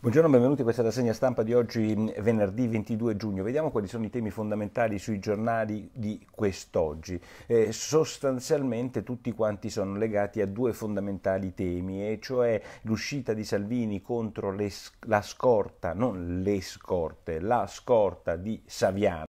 Buongiorno, benvenuti a questa rassegna stampa di oggi, mm, venerdì 22 giugno. Vediamo quali sono i temi fondamentali sui giornali di quest'oggi. Eh, sostanzialmente tutti quanti sono legati a due fondamentali temi, e cioè l'uscita di Salvini contro le, la scorta, non le scorte, la scorta di Saviano.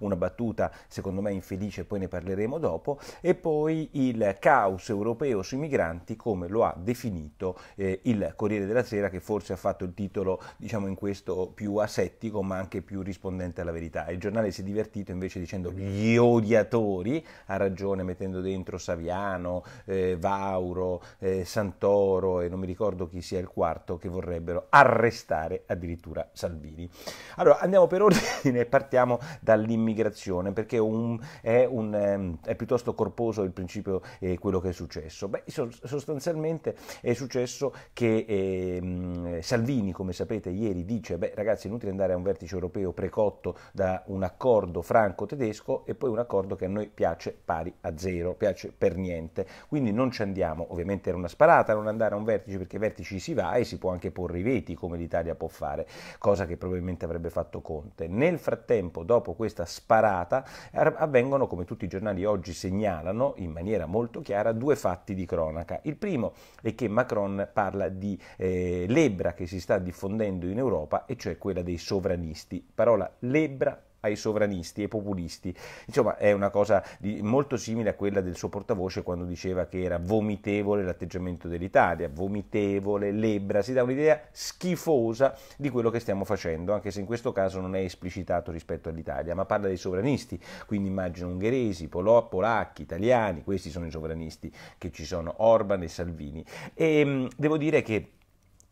una battuta secondo me infelice, poi ne parleremo dopo, e poi il caos europeo sui migranti, come lo ha definito eh, il Corriere della Sera, che forse ha fatto il titolo titolo diciamo in questo più asettico ma anche più rispondente alla verità. Il giornale si è divertito invece dicendo gli odiatori, ha ragione mettendo dentro Saviano, eh, Vauro, eh, Santoro e non mi ricordo chi sia il quarto che vorrebbero arrestare addirittura Salvini. Allora andiamo per ordine partiamo dall'immigrazione perché un, è, un, ehm, è, piuttosto corposo il principio eh, quello che è successo. Beh, sostanzialmente è successo che eh, Salvini come sapete ieri dice, beh ragazzi è inutile andare a un vertice europeo precotto da un accordo franco-tedesco e poi un accordo che a noi piace pari a zero, piace per niente. Quindi non ci andiamo, ovviamente era una sparata non andare a un vertice perché vertici si va e si può anche porre i veti come l'Italia può fare, cosa che probabilmente avrebbe fatto Conte. Nel frattempo, dopo questa sparata, avvengono, come tutti i giornali oggi segnalano in maniera molto chiara, due fatti di cronaca. Il primo è che Macron parla di eh, lebra che si sta diffondendo in Europa, e cioè quella dei sovranisti, parola lebra ai sovranisti e populisti. Insomma, è una cosa di, molto simile a quella del suo portavoce quando diceva che era vomitevole l'atteggiamento dell'Italia, vomitevole, lebra, si dà un'idea schifosa di quello che stiamo facendo, anche se in questo caso non è esplicitato rispetto all'Italia, ma parla dei sovranisti, quindi immagino ungheresi, polo, polacchi, italiani, questi sono i sovranisti che ci sono, Orban e Salvini. E ehm, mh, devo dire che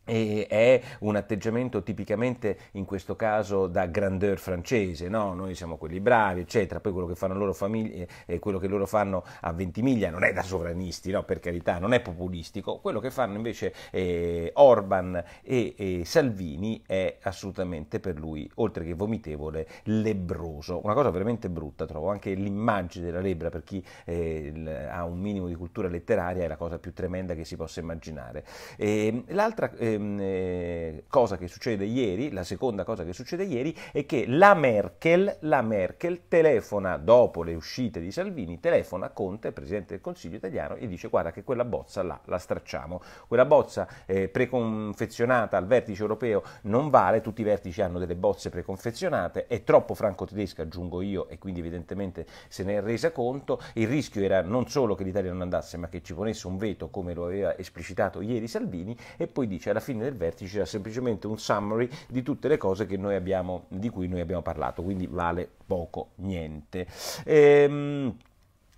e è un atteggiamento tipicamente in questo caso da grandeur francese, no? noi siamo quelli bravi, eccetera, poi quello che fanno loro famiglie e eh, quello che loro fanno a Ventimiglia non è da sovranisti, no? per carità, non è populistico, quello che fanno invece eh, Orban e, e, Salvini è assolutamente per lui, oltre che vomitevole, lebroso, una cosa veramente brutta trovo, anche l'immagine della lebra per chi eh, ha un minimo di cultura letteraria è la cosa più tremenda che si possa immaginare. E, ehm, l'altra eh, Ehm, eh, cosa che succede ieri, la seconda cosa che succede ieri è che la Merkel, la Merkel telefona dopo le uscite di Salvini, telefona a Conte, presidente del Consiglio italiano, e dice guarda che quella bozza là la stracciamo. Quella bozza eh, preconfezionata al vertice europeo non vale, tutti i vertici hanno delle bozze preconfezionate, è troppo franco-tedesca, aggiungo io, e quindi evidentemente se ne è resa conto. Il rischio era non solo che l'Italia non andasse, ma che ci ponesse un veto come lo aveva esplicitato ieri Salvini, e poi dice alla fine del vertice era semplicemente un summary di tutte le cose che noi abbiamo, di cui noi abbiamo parlato, quindi vale poco niente. Ehm,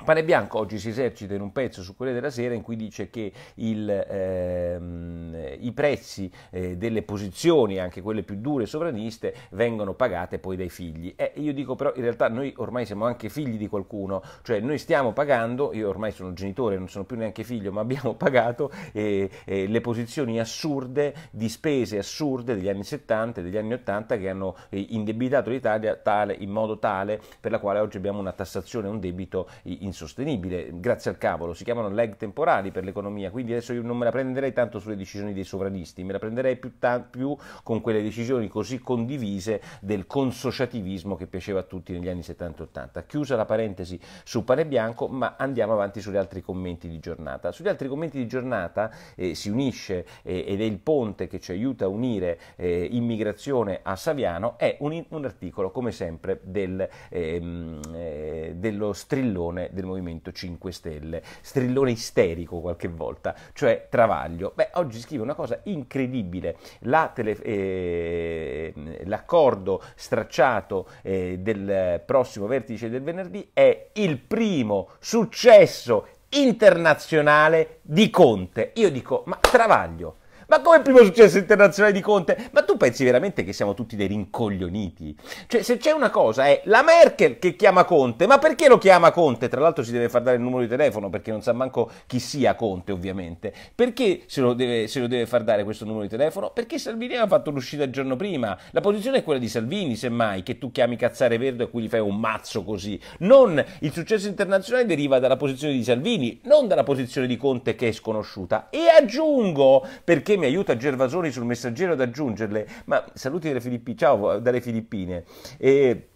Pane Bianco oggi si esercita in un pezzo su Corriere della Sera in cui dice che il, ehm, i prezzi eh, delle posizioni, anche quelle più dure e sovraniste, vengono pagate poi dai figli. Eh, io dico però in realtà noi ormai siamo anche figli di qualcuno, cioè noi stiamo pagando, io ormai sono genitore, non sono più neanche figlio, ma abbiamo pagato eh, eh, le posizioni assurde di spese assurde degli anni 70 e degli anni 80 che hanno eh, indebitato l'Italia tale, in modo tale per la quale oggi abbiamo una tassazione, un debito insostenibile, grazie al cavolo, si chiamano lag temporali per l'economia, quindi adesso io non me la prenderei tanto sulle decisioni dei sovranisti, me la prenderei più, più con quelle decisioni così condivise del consociativismo che piaceva a tutti negli anni 70 80. Chiusa la parentesi su pane bianco, ma andiamo avanti sugli altri commenti di giornata. Sugli altri commenti di giornata eh, si unisce eh, ed è il ponte che ci aiuta a unire eh, immigrazione a Saviano, è un, un articolo come sempre del, ehm, eh, dello strillone del Movimento 5 Stelle, strillone isterico qualche volta, cioè Travaglio. Beh, oggi scrive una cosa incredibile, La tele, eh, l'accordo stracciato eh, del prossimo vertice del venerdì è il primo successo internazionale di Conte. Io dico, ma Travaglio ma come il primo successo internazionale di Conte? Ma tu pensi veramente che siamo tutti dei rincoglioniti? Cioè, se c'è una cosa è la Merkel che chiama Conte, ma perché lo chiama Conte? Tra l'altro si deve far dare il numero di telefono perché non sa manco chi sia Conte, ovviamente. Perché se lo deve, se lo deve far dare questo numero di telefono? Perché Salvini aveva fatto l'uscita il giorno prima. La posizione è quella di Salvini, semmai, che tu chiami cazzare verde a cui gli fai un mazzo così. Non il successo internazionale deriva dalla posizione di Salvini, non dalla posizione di Conte che è sconosciuta. E aggiungo perché perché mi aiuta Gervasoni sul messaggero ad aggiungerle, ma saluti dalle Filippine, ciao dalle Filippine. E...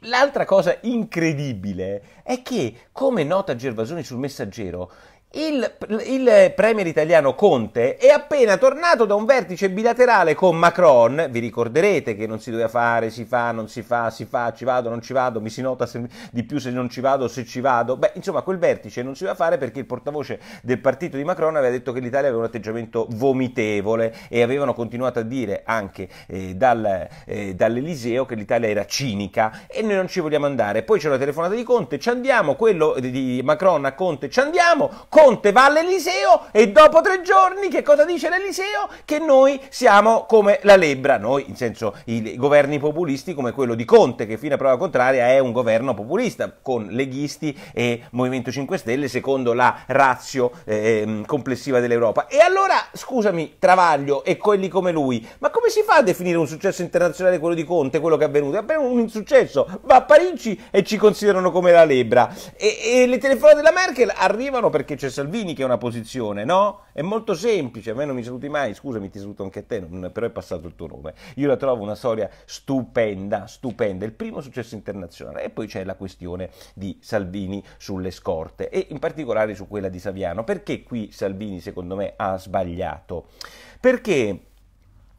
L'altra cosa incredibile è che, come nota Gervasoni sul messaggero, il, il, premier italiano Conte è appena tornato da un vertice bilaterale con Macron. Vi ricorderete che non si doveva fare, si fa, non si fa, si fa, ci vado, non ci vado, mi si nota se, di più se non ci vado, se ci vado. Beh, insomma, quel vertice non si doveva fare perché il portavoce del partito di Macron aveva detto che l'Italia aveva un atteggiamento vomitevole e avevano continuato a dire anche eh, dal, eh, dall'Eliseo che l'Italia era cinica e noi non ci vogliamo andare. Poi c'è una telefonata di Conte, ci andiamo, quello di Macron a Conte, ci andiamo. Conte va all'Eliseo e dopo tre giorni che cosa dice l'Eliseo? Che noi siamo come la lebbra, noi in senso i governi populisti come quello di Conte che fino a prova contraria è un governo populista con leghisti e Movimento 5 Stelle secondo la razio eh, complessiva dell'Europa. E allora, scusami, Travaglio e quelli come lui, ma come si fa a definire un successo internazionale quello di Conte, quello che è avvenuto? È un insuccesso, va a Parigi e ci considerano come la lebbra. E, e le telefonate della Merkel arrivano perché c'è Salvini che è una posizione, no? È molto semplice, a me non mi saluti mai, scusami, ti saluto anche a te, non, però è passato il tuo nome. Io la trovo una storia stupenda, stupenda, il primo successo internazionale. E poi c'è la questione di Salvini sulle scorte e in particolare su quella di Saviano. Perché qui Salvini, secondo me, ha sbagliato? Perché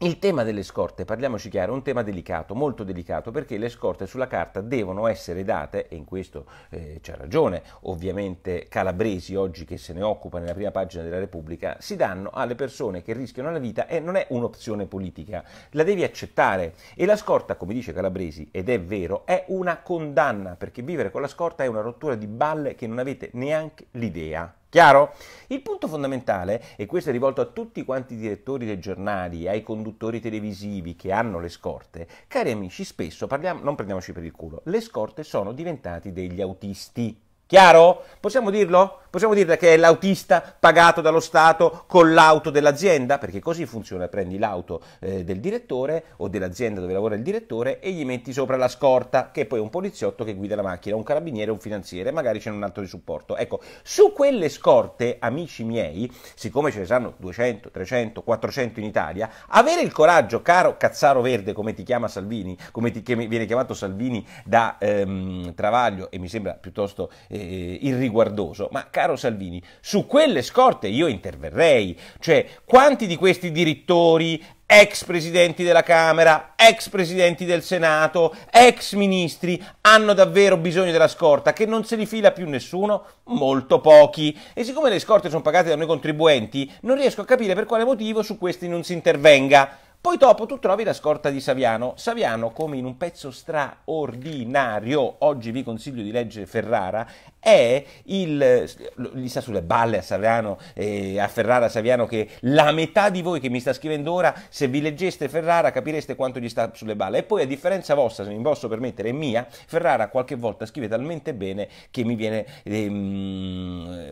il tema delle scorte, parliamoci chiaro, è un tema delicato, molto delicato, perché le scorte sulla carta devono essere date, e in questo eh, c'ha ragione ovviamente Calabresi oggi che se ne occupa nella prima pagina della Repubblica, si danno alle persone che rischiano la vita e non è un'opzione politica, la devi accettare. E la scorta, come dice Calabresi, ed è vero, è una condanna, perché vivere con la scorta è una rottura di balle che non avete neanche l'idea. Chiaro? Il punto fondamentale, e questo è rivolto a tutti quanti i direttori dei giornali, ai conduttori televisivi che hanno le scorte, cari amici, spesso parliamo, non prendiamoci per il culo, le scorte sono diventate degli autisti. Chiaro? Possiamo dirlo? Possiamo dire che è l'autista pagato dallo Stato con l'auto dell'azienda, perché così funziona, prendi l'auto eh, del direttore o dell'azienda dove lavora il direttore e gli metti sopra la scorta, che è poi è un poliziotto che guida la macchina, un carabiniere, un finanziere, magari c'è un altro di supporto. Ecco, su quelle scorte, amici miei, siccome ce ne saranno 200, 300, 400 in Italia, avere il coraggio, caro cazzaro verde, come ti chiama Salvini, come ti, viene chiamato Salvini da ehm, Travaglio e mi sembra piuttosto eh, irriguardoso, ma caro caro Salvini, su quelle scorte io interverrei. Cioè, quanti di questi direttori, ex presidenti della Camera, ex presidenti del Senato, ex ministri, hanno davvero bisogno della scorta, che non se li fila più nessuno? Molto pochi. E siccome le scorte sono pagate da noi contribuenti, non riesco a capire per quale motivo su questi non si intervenga. Poi dopo tu trovi la scorta di Saviano. Saviano, come in un pezzo straordinario, oggi vi consiglio di leggere Ferrara, è il, gli sta sulle balle a Saviano, eh, a Ferrara Saviano che la metà di voi che mi sta scrivendo ora, se vi leggeste Ferrara capireste quanto gli sta sulle balle. E poi a differenza vostra, se mi posso permettere, è mia, Ferrara qualche volta scrive talmente bene che mi viene eh,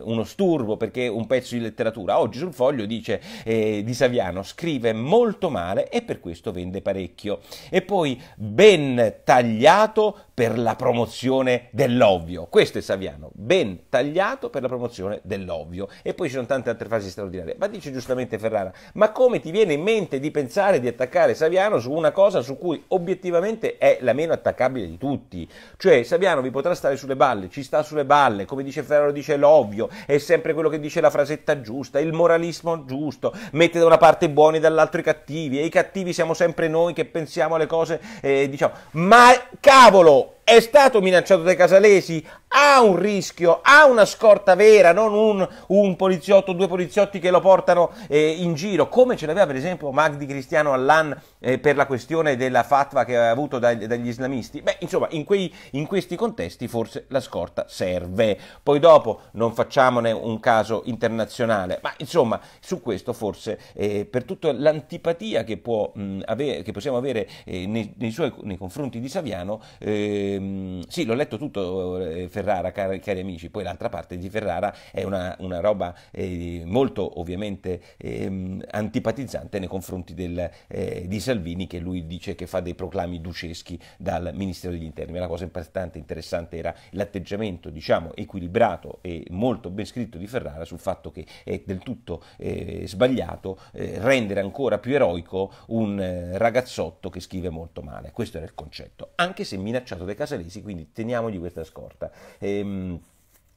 uno sturbo perché un pezzo di letteratura. Oggi sul foglio dice eh, di Saviano scrive molto male e per questo vende parecchio. E poi ben tagliato per la promozione dell'ovvio. Questo è Saviano, ben tagliato per la promozione dell'ovvio. E poi ci sono tante altre frasi straordinarie. Ma dice giustamente Ferrara, ma come ti viene in mente di pensare di attaccare Saviano su una cosa su cui obiettivamente è la meno attaccabile di tutti? Cioè Saviano vi potrà stare sulle balle, ci sta sulle balle, come dice Ferraro dice l'ovvio, è sempre quello che dice la frasetta giusta, il moralismo giusto, mette da una parte i buoni e dall'altra i cattivi, e i cattivi siamo sempre noi che pensiamo alle cose, eh, diciamo, ma cavolo! people è stato minacciato dai casalesi, ha un rischio, ha una scorta vera, non un, un poliziotto, due poliziotti che lo portano eh, in giro, come ce l'aveva per esempio Magdi Cristiano Allan eh, per la questione della fatwa che aveva avuto dagli, dagli islamisti. Beh, insomma, in, quei, in questi contesti forse la scorta serve. Poi dopo non facciamone un caso internazionale, ma insomma, su questo forse eh, per tutta l'antipatia che, che possiamo avere eh, nei, nei, suoi, nei confronti di Saviano, eh, Ehm, sì, l'ho letto tutto eh, Ferrara, cari, cari, amici, poi l'altra parte di Ferrara è una, una roba eh, molto ovviamente ehm, antipatizzante nei confronti del, eh, di Salvini che lui dice che fa dei proclami duceschi dal Ministero degli Interni. la cosa importante e interessante era l'atteggiamento diciamo, equilibrato e molto ben scritto di Ferrara sul fatto che è del tutto eh, sbagliato eh, rendere ancora più eroico un eh, ragazzotto che scrive molto male. Questo era il concetto, anche se minacciato dai cassetti casalesi, quindi teniamogli questa scorta. Ehm,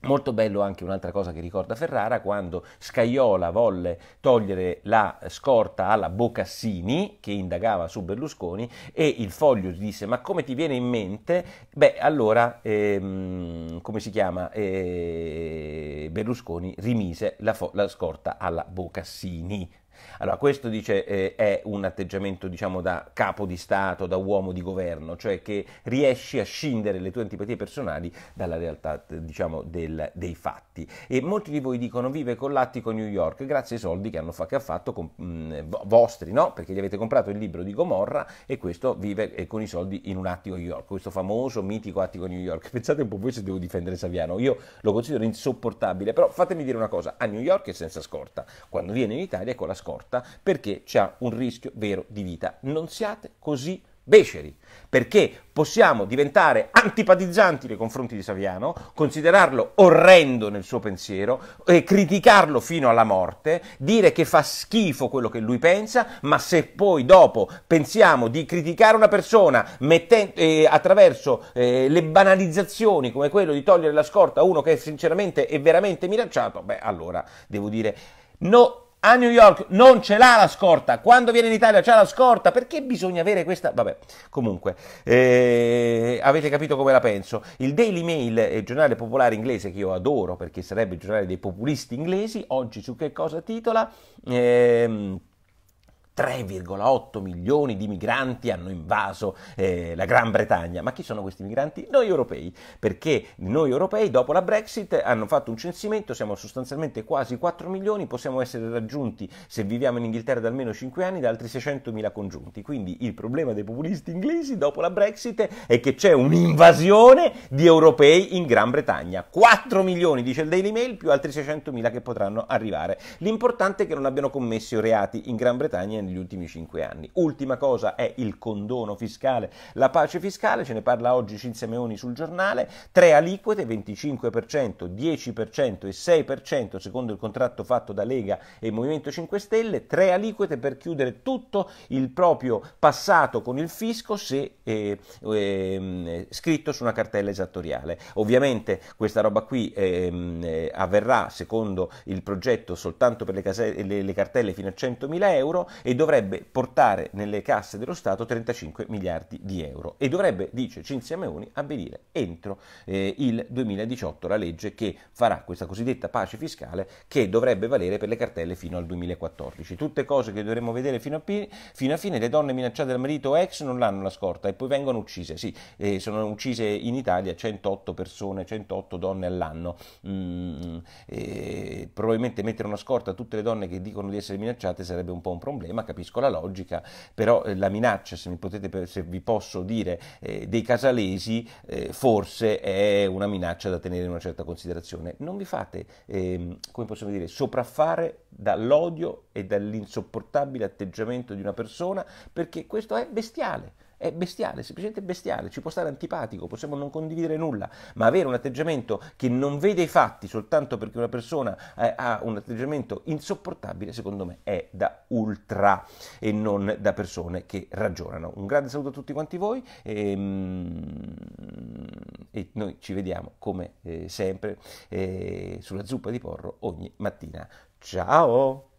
Molto bello anche un'altra cosa che ricorda Ferrara, quando Scaiola volle togliere la scorta alla Boccassini, che indagava su Berlusconi, e il foglio disse, ma come ti viene in mente? Beh, allora, ehm, come si chiama? Eh, Berlusconi rimise la, la scorta alla Boccassini, allora, questo dice eh, è un atteggiamento, diciamo, da capo di Stato, da uomo di governo, cioè che riesci a scindere le tue antipatie personali dalla realtà, eh, diciamo, del, dei fatti. E molti di voi dicono vive con l'attico New York grazie ai soldi che, hanno fa- che ha fatto con, mh, mm, vostri, no? Perché gli avete comprato il libro di Gomorra e questo vive eh, con i soldi in un attico New York, questo famoso, mitico attico New York. Pensate un po' voi se devo difendere Saviano, io lo considero insopportabile, però fatemi dire una cosa, a New York è senza scorta, quando viene in Italia è con la scorta scorta perché c'è un rischio vero di vita. Non siate così beceri, perché possiamo diventare antipatizzanti nei confronti di Saviano, considerarlo orrendo nel suo pensiero, e criticarlo fino alla morte, dire che fa schifo quello che lui pensa, ma se poi dopo pensiamo di criticare una persona mettendo, eh, attraverso eh, le banalizzazioni come quello di togliere la scorta a uno che è sinceramente e veramente minacciato, beh allora devo dire no a New York non ce l'ha la scorta, quando viene in Italia c'ha la scorta, perché bisogna avere questa... Vabbè, comunque, eh, avete capito come la penso. Il Daily Mail, il giornale popolare inglese che io adoro perché sarebbe il giornale dei populisti inglesi, oggi su che cosa titola? Eh, 3,8 milioni di migranti hanno invaso eh, la Gran Bretagna. Ma chi sono questi migranti? Noi europei, perché noi europei dopo la Brexit hanno fatto un censimento, siamo sostanzialmente quasi 4 milioni, possiamo essere raggiunti se viviamo in Inghilterra da almeno 5 anni da altri 600 mila congiunti. Quindi il problema dei populisti inglesi dopo la Brexit è che c'è un'invasione di europei in Gran Bretagna. 4 milioni, dice il Daily Mail, più altri 600 mila che potranno arrivare. L'importante è che non abbiano commesso reati in Gran Bretagna negli ultimi cinque anni. Ultima cosa è il condono fiscale, la pace fiscale, ce ne parla oggi Cinzia Meoni sul giornale, tre aliquote, 25%, 10% e 6% secondo il contratto fatto da Lega e Movimento 5 Stelle, tre aliquote per chiudere tutto il proprio passato con il fisco se eh, eh, scritto su una cartella esattoriale. Ovviamente questa roba qui ehm, eh, avverrà secondo il progetto soltanto per le, case- le, le cartelle fino a 100.000 euro e dovrebbe portare nelle casse dello Stato 35 miliardi di euro e dovrebbe, dice Cinzia Meoni, avvenire entro eh, il 2018 la legge che farà questa cosiddetta pace fiscale che dovrebbe valere per le cartelle fino al 2014. Tutte cose che dovremmo vedere fino a, p- fino a fine, le donne minacciate dal marito ex non l'hanno la scorta e poi vengono uccise, sì, eh, sono uccise in Italia 108 persone, 108 donne all'anno, mm, eh, probabilmente mettere una scorta a tutte le donne che dicono di essere minacciate sarebbe un po' un problema capisco la logica, però eh, la minaccia, se, potete, se, vi posso dire, eh, dei casalesi eh, forse è una minaccia da tenere in una certa considerazione. Non vi fate, ehm, come possiamo dire, sopraffare dall'odio e dall'insopportabile atteggiamento di una persona perché questo è bestiale. È bestiale, semplicemente bestiale, ci può stare antipatico, possiamo non condividere nulla, ma avere un atteggiamento che non vede i fatti soltanto perché una persona eh, ha un atteggiamento insopportabile, secondo me è da ultra e non da persone che ragionano. Un grande saluto a tutti quanti voi e, ehm, e noi ci vediamo come eh, sempre eh, sulla zuppa di porro ogni mattina. Ciao!